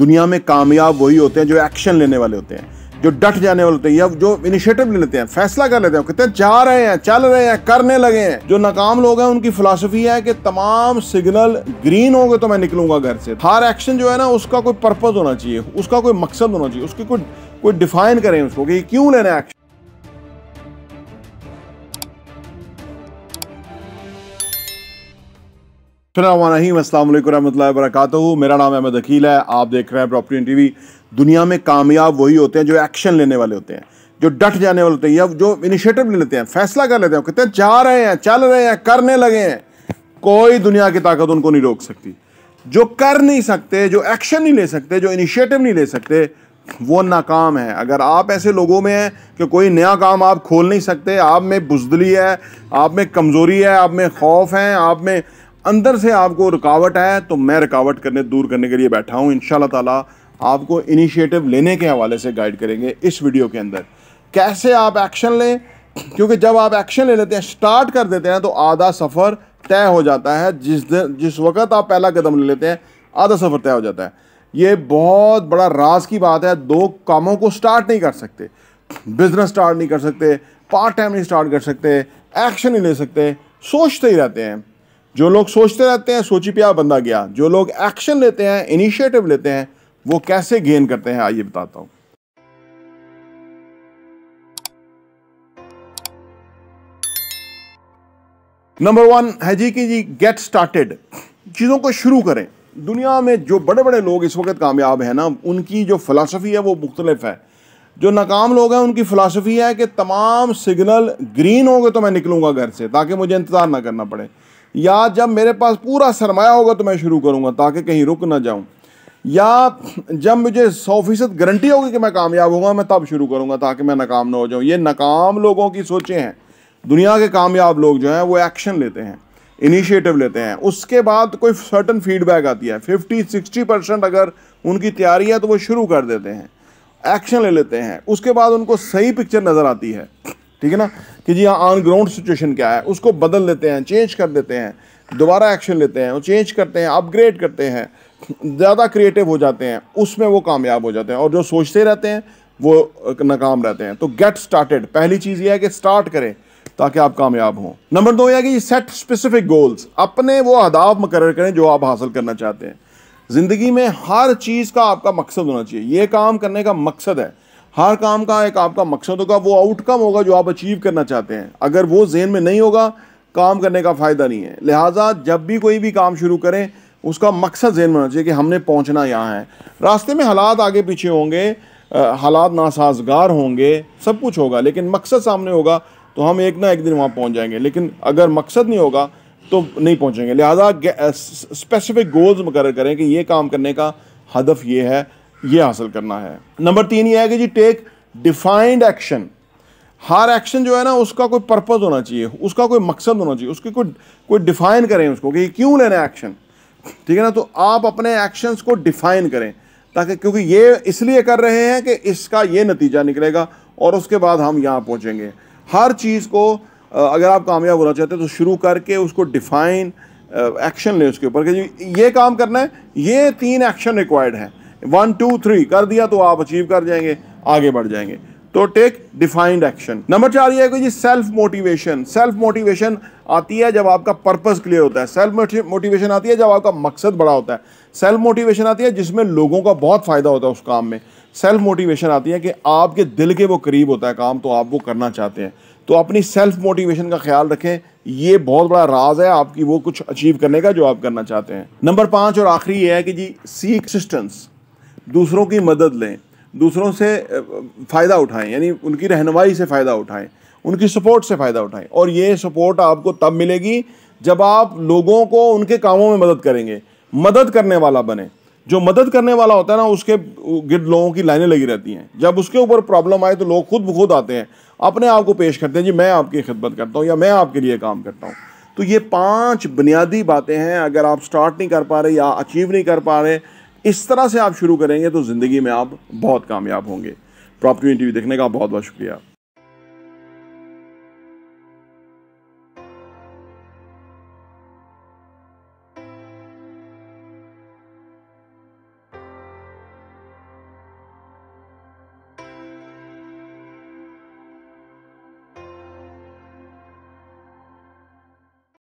दुनिया में कामयाब वही होते हैं जो एक्शन लेने वाले होते हैं जो डट जाने वाले होते हैं या जो इनिशिएटिव ले लेते हैं फैसला कर लेते हैं कहते हैं जा रहे हैं चल रहे हैं करने लगे हैं जो नाकाम लोग हैं उनकी फिलासफी है कि तमाम सिग्नल ग्रीन होंगे तो मैं निकलूंगा घर से हर एक्शन जो है ना उसका कोई पर्पज होना चाहिए उसका कोई मकसद होना चाहिए उसकी कोई कोई डिफाइन करें उसको कि क्यों लेना है एक्शन वरकू मेरा नाम अहमद अकील है आप देख रहे हैं प्रॉपर्टी टीवी दुनिया में कामयाब वही होते हैं जो एक्शन लेने वाले होते हैं जो डट जाने वाले होते हैं या जो इनिशिएटिव ले लेते हैं फैसला कर लेते हैं कहते हैं जा रहे हैं चल रहे हैं करने लगे हैं कोई दुनिया की ताकत उनको नहीं रोक सकती जो कर नहीं सकते जो एक्शन नहीं ले सकते जो इनिशिएटिव नहीं ले सकते वो नाकाम है अगर आप ऐसे लोगों में हैं कि कोई नया काम आप खोल नहीं सकते आप में बुजदली है आप में कमज़ोरी है आप में खौफ है आप में अंदर से आपको रुकावट है तो मैं रुकावट करने दूर करने के लिए बैठा हूँ इन ताला आपको इनिशिएटिव लेने के हवाले से गाइड करेंगे इस वीडियो के अंदर कैसे आप एक्शन लें क्योंकि जब आप एक्शन ले लेते हैं स्टार्ट कर देते हैं तो आधा सफ़र तय हो जाता है जिस दिन जिस वक्त आप पहला कदम ले लेते हैं आधा सफ़र तय हो जाता है ये बहुत बड़ा राज की बात है दो कामों को स्टार्ट नहीं कर सकते बिज़नेस स्टार्ट नहीं कर सकते पार्ट टाइम नहीं स्टार्ट कर सकते एक्शन नहीं ले सकते सोचते ही रहते हैं जो लोग सोचते रहते हैं सोची प्या बंदा गया जो लोग एक्शन लेते हैं इनिशिएटिव लेते हैं वो कैसे गेन करते हैं आइए बताता हूं नंबर वन है जी कि जी गेट स्टार्टेड चीज़ों को शुरू करें दुनिया में जो बड़े बड़े लोग इस वक्त कामयाब हैं ना उनकी जो फ़िलासफ़ी है वो मुख्तलिफ है जो नाकाम लोग हैं उनकी फलासफी है कि तमाम सिग्नल ग्रीन होंगे तो मैं निकलूंगा घर से ताकि मुझे इंतज़ार ना करना पड़े या जब मेरे पास पूरा सरमाया होगा तो मैं शुरू करूँगा ताकि कहीं रुक ना जाऊँ या जब मुझे सौ फीसद गारंटी होगी कि मैं कामयाब होगा मैं तब शुरू करूँगा ताकि मैं नाकाम ना हो जाऊँ ये नाकाम लोगों की सोचें हैं दुनिया के कामयाब लोग जो हैं वो एक्शन लेते हैं इनिशिएटिव लेते हैं उसके बाद कोई सर्टन फीडबैक आती है फिफ्टी सिक्सटी परसेंट अगर उनकी तैयारी है तो वो शुरू कर देते हैं एक्शन ले लेते हैं उसके बाद उनको सही पिक्चर नज़र आती है ठीक है ना कि जी हाँ ऑन ग्राउंड सिचुएशन क्या है उसको बदल देते हैं चेंज कर देते हैं दोबारा एक्शन लेते हैं चेंज करते हैं अपग्रेड करते हैं ज़्यादा क्रिएटिव हो जाते हैं उसमें वो कामयाब हो जाते हैं और जो सोचते रहते हैं वो नाकाम रहते हैं तो गेट स्टार्टेड पहली चीज़ ये है कि स्टार्ट करें ताकि आप कामयाब हों नंबर दो यह है कि सेट स्पेसिफिक गोल्स अपने वो अदाब मुकर करें जो आप हासिल करना चाहते हैं ज़िंदगी में हर चीज़ का आपका मकसद होना चाहिए ये काम करने का मकसद है हर काम का एक आपका मकसद होगा वो आउटकम होगा जो आप अचीव करना चाहते हैं अगर वो जहन में नहीं होगा काम करने का फ़ायदा नहीं है लिहाजा जब भी कोई भी काम शुरू करें उसका मकसद जहन में होना चाहिए कि हमने पहुंचना यहाँ है रास्ते में हालात आगे पीछे होंगे हालात नासाजगार होंगे सब कुछ होगा लेकिन मकसद सामने होगा तो हम एक ना एक दिन वहाँ पहुँच जाएंगे लेकिन अगर मकसद नहीं होगा तो नहीं पहुँचेंगे लिहाजा स्पेसिफिक गोल्स मुकर करें कि ये काम करने का हदफ ये है ये हासिल करना है नंबर तीन ये है कि जी टेक डिफाइंड एक्शन हर एक्शन जो है ना उसका कोई पर्पज़ होना चाहिए उसका कोई मकसद होना चाहिए उसकी कोई कोई डिफ़ाइन करें उसको कि क्यों लेना है एक्शन ठीक है ना तो आप अपने एक्शंस को डिफ़ाइन करें ताकि क्योंकि ये इसलिए कर रहे हैं कि इसका ये नतीजा निकलेगा और उसके बाद हम यहाँ पहुँचेंगे हर चीज़ को अगर आप कामयाब होना चाहते हैं तो शुरू करके उसको डिफ़ाइन एक्शन लें उसके ऊपर कि ये काम करना है ये तीन एक्शन रिक्वायर्ड है वन टू थ्री कर दिया तो आप अचीव कर जाएंगे आगे बढ़ जाएंगे तो टेक डिफाइंड एक्शन नंबर चार ये है जी सेल्फ मोटिवेशन सेल्फ मोटिवेशन आती है जब आपका पर्पस क्लियर होता है सेल्फ मोटिवेशन आती है जब आपका मकसद बड़ा होता है सेल्फ मोटिवेशन आती है जिसमें लोगों का बहुत फ़ायदा होता है उस काम में सेल्फ मोटिवेशन आती है कि आपके दिल के वो करीब होता है काम तो आप वो करना चाहते हैं तो अपनी सेल्फ मोटिवेशन का ख्याल रखें ये बहुत बड़ा राज है आपकी वो कुछ अचीव करने का जो आप करना चाहते हैं नंबर पाँच और आखिरी ये है कि जी सीक असिस्टेंस दूसरों की मदद लें दूसरों से फ़ायदा उठाएं यानी उनकी रहनमाई से फ़ायदा उठाएं उनकी सपोर्ट से फ़ायदा उठाएं और ये सपोर्ट आपको तब मिलेगी जब आप लोगों को उनके कामों में मदद करेंगे मदद करने वाला बने जो मदद करने वाला होता है ना उसके गिर्द लोगों की लाइनें लगी रहती हैं जब उसके ऊपर प्रॉब्लम आए तो लोग खुद ब खुद आते हैं अपने आप को पेश करते हैं जी मैं आपकी खिदमत करता हूँ या मैं आपके लिए काम करता हूँ तो ये पांच बुनियादी बातें हैं अगर आप स्टार्ट नहीं कर पा रहे या अचीव नहीं कर पा रहे इस तरह से आप शुरू करेंगे तो ज़िंदगी में आप बहुत कामयाब होंगे प्रॉपर्टी टीवी देखने का बहुत बहुत शुक्रिया